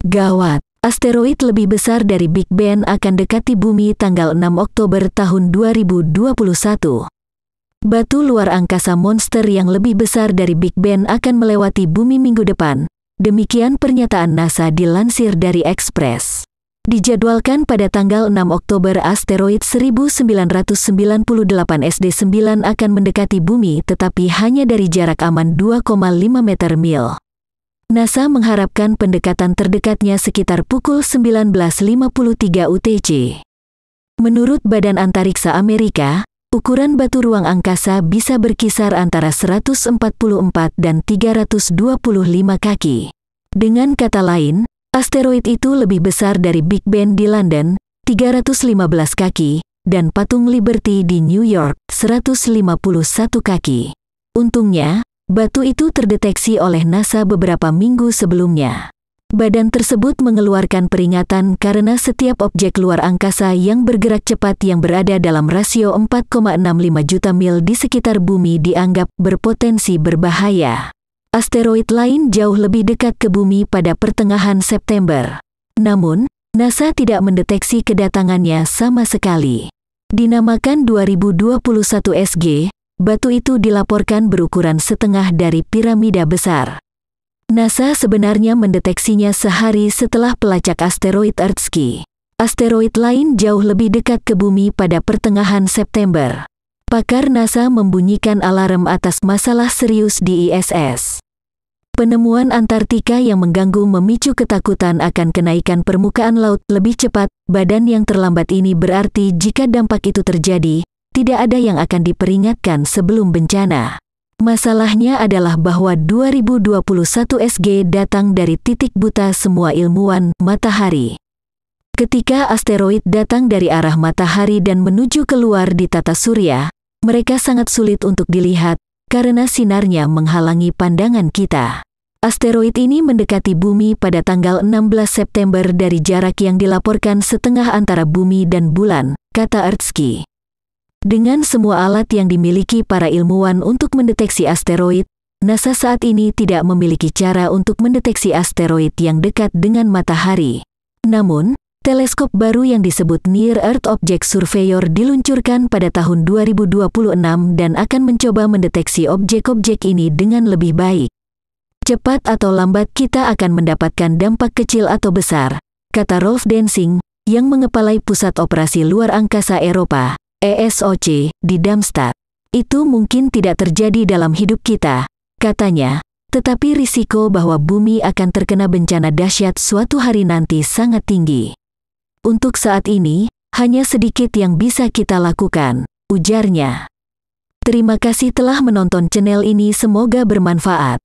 Gawat, asteroid lebih besar dari Big Ben akan dekati bumi tanggal 6 Oktober tahun 2021. Batu luar angkasa monster yang lebih besar dari Big Ben akan melewati bumi minggu depan. Demikian pernyataan NASA dilansir dari Express. Dijadwalkan pada tanggal 6 Oktober asteroid 1998 SD9 akan mendekati bumi tetapi hanya dari jarak aman 2,5 meter mil. NASA mengharapkan pendekatan terdekatnya sekitar pukul 19.53 UTC. Menurut Badan Antariksa Amerika, ukuran batu ruang angkasa bisa berkisar antara 144 dan 325 kaki. Dengan kata lain, asteroid itu lebih besar dari Big Ben di London, 315 kaki, dan patung Liberty di New York, 151 kaki. Untungnya, Batu itu terdeteksi oleh NASA beberapa minggu sebelumnya. Badan tersebut mengeluarkan peringatan karena setiap objek luar angkasa yang bergerak cepat yang berada dalam rasio 4,65 juta mil di sekitar bumi dianggap berpotensi berbahaya. Asteroid lain jauh lebih dekat ke bumi pada pertengahan September. Namun, NASA tidak mendeteksi kedatangannya sama sekali. Dinamakan 2021 SG, batu itu dilaporkan berukuran setengah dari piramida besar. NASA sebenarnya mendeteksinya sehari setelah pelacak asteroid Earthsky. Asteroid lain jauh lebih dekat ke bumi pada pertengahan September. Pakar NASA membunyikan alarm atas masalah serius di ISS. Penemuan Antartika yang mengganggu memicu ketakutan akan kenaikan permukaan laut lebih cepat, badan yang terlambat ini berarti jika dampak itu terjadi, tidak ada yang akan diperingatkan sebelum bencana. Masalahnya adalah bahwa 2021 SG datang dari titik buta semua ilmuwan matahari. Ketika asteroid datang dari arah matahari dan menuju keluar di tata surya, mereka sangat sulit untuk dilihat karena sinarnya menghalangi pandangan kita. Asteroid ini mendekati bumi pada tanggal 16 September dari jarak yang dilaporkan setengah antara bumi dan bulan, kata Ertzky. Dengan semua alat yang dimiliki para ilmuwan untuk mendeteksi asteroid, NASA saat ini tidak memiliki cara untuk mendeteksi asteroid yang dekat dengan matahari. Namun, teleskop baru yang disebut Near Earth Object Surveyor diluncurkan pada tahun 2026 dan akan mencoba mendeteksi objek-objek ini dengan lebih baik. Cepat atau lambat kita akan mendapatkan dampak kecil atau besar, kata Rolf Densing, yang mengepalai Pusat Operasi Luar Angkasa Eropa. ESOC, di Darmstadt. Itu mungkin tidak terjadi dalam hidup kita, katanya, tetapi risiko bahwa bumi akan terkena bencana dahsyat suatu hari nanti sangat tinggi. Untuk saat ini, hanya sedikit yang bisa kita lakukan, ujarnya. Terima kasih telah menonton channel ini semoga bermanfaat.